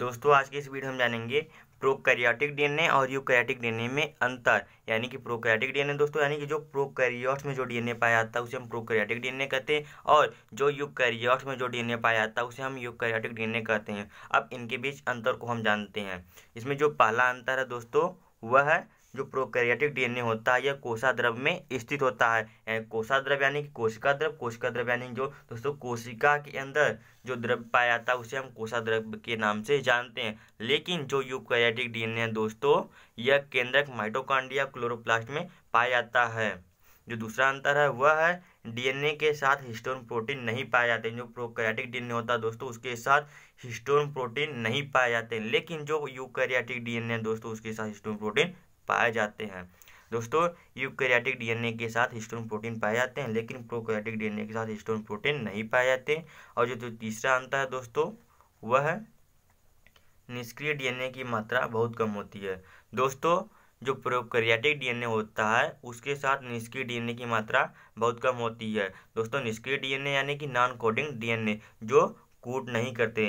दोस्तों आज के इस वीडियो हम जानेंगे प्रोकैरियोटिक डीएनए और यूकैरियोटिक डीएनए में अंतर यानी कि प्रोकैरियोटिक डीएनए दोस्तों यानी कि जो प्रोकैरियोट्स में जो डीएनए पाया जाता है उसे हम प्रोकैरियोटिक डीएनए कहते हैं और जो यूकैरियोट्स में जो डीएनए पाया जाता है उसे हम यूकैरियोटिक डीएनए कहते हैं अब इनके बीच अंतर को हम जानते हैं इसमें जो पहला अंतर है दोस्तों वह है जो प्रोकैरियोटिक डीएनए होता है यह कोषा द्रव में स्थित होता है कोषा द्रव यानी कि कोशिका द्रव कोशिका द्रव यानी जो दोस्तों कोशिका के अंदर जो द्रव पाया जाता है उसे हम कोषा द्रव के नाम से जानते हैं लेकिन जो यूकैरियोटिक डीएनए है दोस्तों यह केंद्रक माइटोकांड्रिया क्लोरोप्लास्ट में पाया जाता है जो दूसरा अंतर है वह है डीएनए के साथ हिस्टोन प्रोटीन नहीं पाए जाते जो प्रोकैरियोटिक डीएनए होता है दोस्तों उसके साथ हिस्टोन प्रोटीन नहीं पाए जाते लेकिन जो यूकैरियोटिक डीएनए दोस्तों उसके साथ हिस्टोन प्रोटीन पाए जाते हैं दोस्तों यूकैरियोटिक डीएनए के साथ हिस्टोन प्रोटीन पाए जाते हैं लेकिन प्रोकैरियोटिक डीएनए के साथ हिस्टोन प्रोटीन नहीं पाए जाते और जो तीसरा अंतर है दोस्तों वह है निष्क्रिय डीएनए की मात्रा बहुत कम होती है दोस्तों जो प्रोकैरियोटिक डीएनए होता है उसके साथ निष्क्रिय डीएनए की मात्रा बहुत कम होती है दोस्तों निष्क्रिय डीएनए यानी कि नॉन कोडिंग डीएनए जो कूट नहीं करते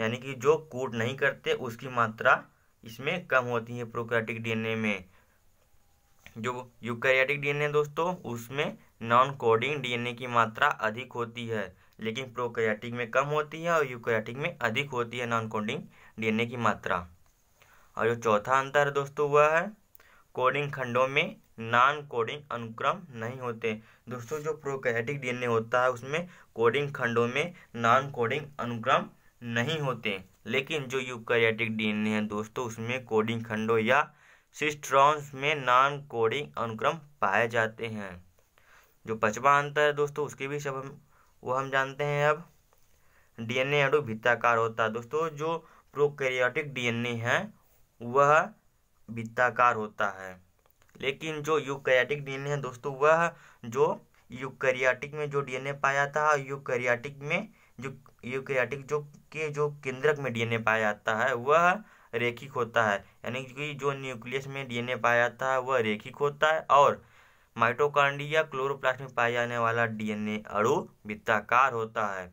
यानी कि जो कूट नहीं करते उसकी मात्रा इसमें कम होती है प्रोकैरियोटिक डीएनए में जो यूकैरियोटिक डीएनए दोस्तों उसमें नॉन कोडिंग डीएनए की मात्रा अधिक होती है लेकिन प्रोकैरियोटिक में कम होती है और यूकैरियोटिक में अधिक होती है नॉन कोडिंग डीएनए की मात्रा और जो चौथा अंतर है दोस्तों वह है कोडिंग खंडों में नॉन कोडिंग अनुक्रम नहीं होते दोस्तों जो प्रोकैरियोटिक डीएनए होता है उसमें कोडिंग खंडों में नॉन कोडिंग अनुक्रम नहीं होते लेकिन जो यूकैरियोटिक डीएनए है दोस्तों उसमें कोडिंग खंडों या सिस्ट्रॉन्स में नॉन कोडिंग अनुक्रम पाए जाते हैं जो पचवा अंतर है दोस्तों उसके भी सब हम वो हम जानते हैं अब डीएनए एन भित्ताकार होता है दोस्तों जो प्रोकैरियोटिक डीएनए है वह भित्ताकार होता है लेकिन जो यूकैरियोटिक डीएनए है दोस्तों वह जो यूकैरियोटिक में जो डीएनए पाया जाता है यूकैरियोटिक में जो यूकेटिक जो के जो केंद्रक में डीएनए पाया जाता है वह रेखिक होता है यानी कि जो न्यूक्लियस में डीएनए पाया जाता है वह रेखिक होता है और माइटोकांडिया क्लोरोप्लास्ट में पाया जाने वाला डीएनए अणु वित्ताकार होता है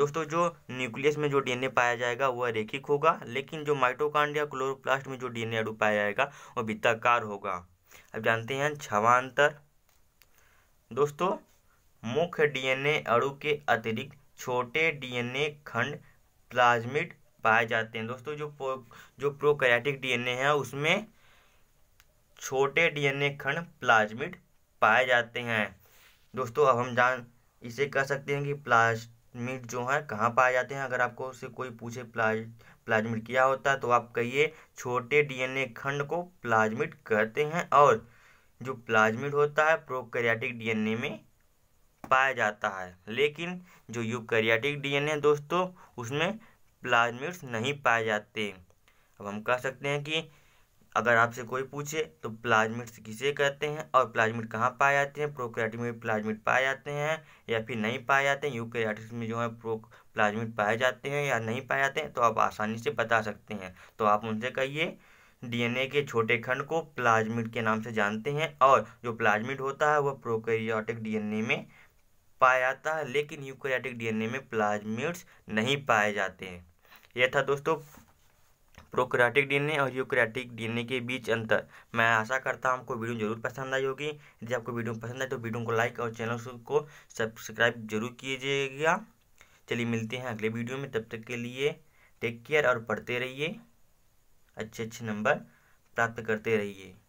दोस्तों जो न्यूक्लियस में जो डीएनए पाया जाएगा वह रेखिक होगा लेकिन जो माइटोकांडिया क्लोरोप्लास्ट में जो डीएनए अणु पाया जाएगा वह वित्ताकार होगा अब जानते हैं छवांतर दोस्तों मुख्य डीएनए अणु के अतिरिक्त छोटे डीएनए खंड प्लाज्मिड पाए जाते हैं दोस्तों जो पो, जो प्रोकैरियोटिक डीएनए है उसमें छोटे डीएनए खंड प्लाज्मिड पाए जाते हैं दोस्तों अब हम जान इसे कह सकते हैं कि प्लाज्मिड जो है कहाँ पाए जाते हैं अगर आपको उससे कोई पूछे प्लाज प्लाज्मिड क्या होता है तो आप कहिए छोटे डीएनए खंड को प्लाज्मिड कहते हैं और जो प्लाज्मिड होता है प्रोकैरियोटिक डीएनए में पाया जाता है लेकिन जो यूकैरियोटिक डीएनए दोस्तों उसमें प्लाज्मिड्स नहीं पाए जाते अब हम कह सकते हैं कि अगर आपसे कोई पूछे तो प्लाज्मिड्स किसे कहते हैं और प्लाज्मिड कहाँ पाए जाते हैं प्रोकैरियोटिक में प्लाज्मिड पाए जाते हैं या फिर नहीं पाए जाते हैं यूकैरियोटिक्स में जो है प्रो प्लाज्मिड पाए जाते हैं या नहीं पाए जाते हैं तो आप आसानी से बता सकते हैं तो आप उनसे कहिए डीएनए के छोटे खंड को प्लाज्मिड के नाम से जानते हैं और जो प्लाज्मिड होता है वह प्रोकैरियोटिक डीएनए में पाया जाता है लेकिन यूक्रियाटिक डीएनए में प्लाज्मिड्स नहीं पाए जाते हैं यह था दोस्तों प्रोक्रियाटिक डीएनए और यूक्रियाटिक डीएनए के बीच अंतर मैं आशा करता हूँ आपको वीडियो जरूर पसंद आई होगी यदि आपको वीडियो पसंद आए तो वीडियो को लाइक और चैनल को सब्सक्राइब जरूर कीजिएगा चलिए मिलते हैं अगले वीडियो में तब तक के लिए टेक केयर और पढ़ते रहिए अच्छे अच्छे नंबर प्राप्त करते रहिए